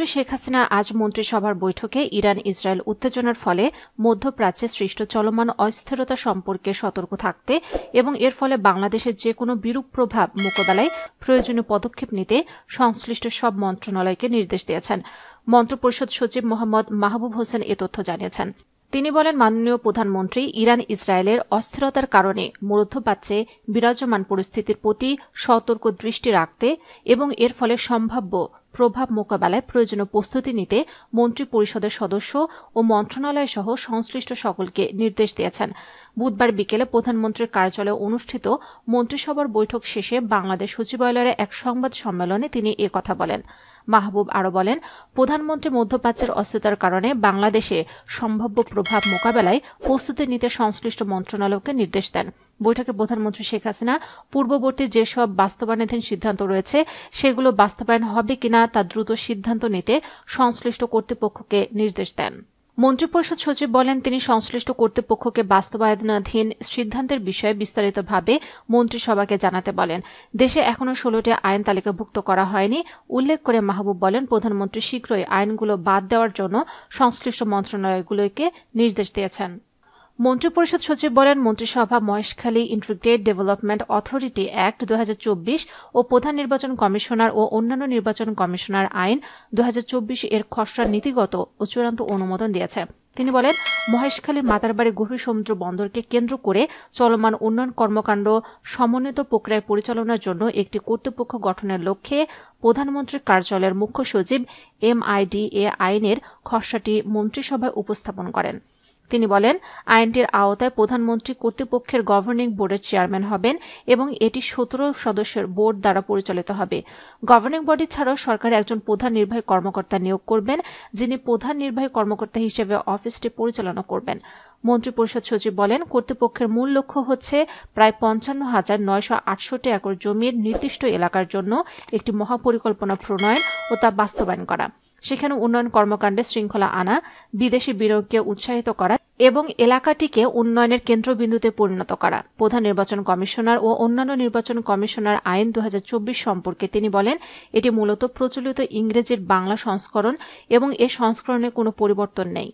প্রধানমন্ত্রী শেখ হাসিনা আজ মন্ত্রিসভার বৈঠকে ইরান ইসরায়েল উত্তেজনার ফলে মধ্যপ্রাচ্যে সৃষ্ট চলমান অস্থিরতা সম্পর্কে সতর্ক থাকতে এবং এর ফলে বাংলাদেশের যে কোনো বিরূপ প্রভাব মোকাবেলায় প্রয়োজনীয় পদক্ষেপ নিতে সংশ্লিষ্ট সব মন্ত্রণালয়কে নির্দেশ দিয়েছেন মন্ত্রপরিষদ সচিব মোহাম্মদ মাহবুব হোসেন এ তথ্য জানিয়েছেন তিনি বলেন মাননীয় প্রধানমন্ত্রী ইরান ইসরায়েলের অস্থিরতার কারণে মধ্যপ্রাচ্যে বিরাজমান পরিস্থিতির প্রতি সতর্ক দৃষ্টি রাখতে এবং এর ফলে সম্ভাব্য প্রভাব মোকাবেলায় প্রয়োজনীয় প্রস্তুতি নিতে মন্ত্রী পরিষদের সদস্য ও মন্ত্রণালয় সহ সংশ্লিষ্ট সকলকে নির্দেশ দিয়েছেন বুধবার বিকেলে প্রধানমন্ত্রীর কার্যালয়ে অনুষ্ঠিত মন্ত্রিসভার বৈঠক শেষে বাংলাদেশ সচিবালয়ের এক সংবাদ সম্মেলনে তিনি কথা বলেন মাহবুব আরও বলেন প্রধানমন্ত্রী মধ্যপ্রাচ্যের অস্থিরতার কারণে বাংলাদেশে সম্ভাব্য প্রভাব মোকাবেলায় প্রস্তুতি নিতে সংশ্লিষ্ট মন্ত্রণালয়কে নির্দেশ দেন বৈঠকে প্রধানমন্ত্রী শেখ হাসিনা পূর্ববর্তী যেসব বাস্তবায়নাধীন সিদ্ধান্ত রয়েছে সেগুলো বাস্তবায়ন হবে কিনা তা দ্রুত সিদ্ধান্ত নিতে সংশ্লিষ্ট কর্তৃপক্ষকে নির্দেশ দেন মন্ত্রিপরিষদ সচিব বলেন তিনি সংশ্লিষ্ট কর্তৃপক্ষকে বাস্তবায়নাধীন সিদ্ধান্তের বিষয়ে বিস্তারিতভাবে মন্ত্রিসভাকে জানাতে বলেন দেশে এখনও ষোলোটি আইন তালিকাভুক্ত করা হয়নি উল্লেখ করে মাহবুব বলেন প্রধানমন্ত্রী শীঘ্রই আইনগুলো বাদ দেওয়ার জন্য সংশ্লিষ্ট মন্ত্রণালয়গুলোকে নির্দেশ দিয়েছেন মন্ত্রিপরিষদ সচিব বলেন মন্ত্রিসভা Maheshkhali integrate development authority act দু ও প্রধান নির্বাচন কমিশনার ও অন্যান্য নির্বাচন কমিশনার আইন দু এর খসড়া নীতিগত ও চূড়ান্ত অনুমোদন দিয়েছে তিনি বলেন মহেশখালীর মাতারবাড়ি গভীর সমুদ্র বন্দরকে কেন্দ্র করে চলমান উন্নয়ন কর্মকাণ্ড সমন্বিত প্রক্রিয়ায় পরিচালনার জন্য একটি কর্তৃপক্ষ গঠনের লক্ষ্যে প্রধানমন্ত্রীর কার্যালয়ের মুখ্য সচিব এম আইডি এ আইনের খসড়াটি মন্ত্রিসভায় উপস্থাপন করেন তিনি বলেন আইনটির আওতায় প্রধানমন্ত্রী কর্তৃপক্ষের গভর্নিং বোর্ডের চেয়ারম্যান হবেন এবং এটি সতেরো সদস্যের বোর্ড দ্বারা পরিচালিত হবে গভর্নিং বডি ছাড়াও সরকার একজন প্রধান নির্বাহী কর্মকর্তা নিয়োগ করবেন যিনি প্রধান নির্বাহী কর্মকর্তা হিসেবে অফিসটি পরিচালনা করবেন মন্ত্রিপরিষদ সচিব বলেন কর্তৃপক্ষের মূল লক্ষ্য হচ্ছে প্রায় পঞ্চান্ন হাজার নয়শো আটষট্টি একর জমির নির্দিষ্ট এলাকার জন্য একটি মহাপরিকল্পনা প্রণয়ন ও তা বাস্তবায়ন করা সেখানে উন্নয়ন কর্মকাণ্ডে শৃঙ্খলা আনা বিদেশি বিনিয়োগকে উৎসাহিত করা এবং এলাকাটিকে উন্নয়নের কেন্দ্রবিন্দুতে পরিণত করা প্রধান নির্বাচন কমিশনার ও অন্যান্য নির্বাচন কমিশনার আইন দু সম্পর্কে তিনি বলেন এটি মূলত প্রচলিত ইংরেজির বাংলা সংস্করণ এবং এ সংস্করণে কোনো পরিবর্তন নেই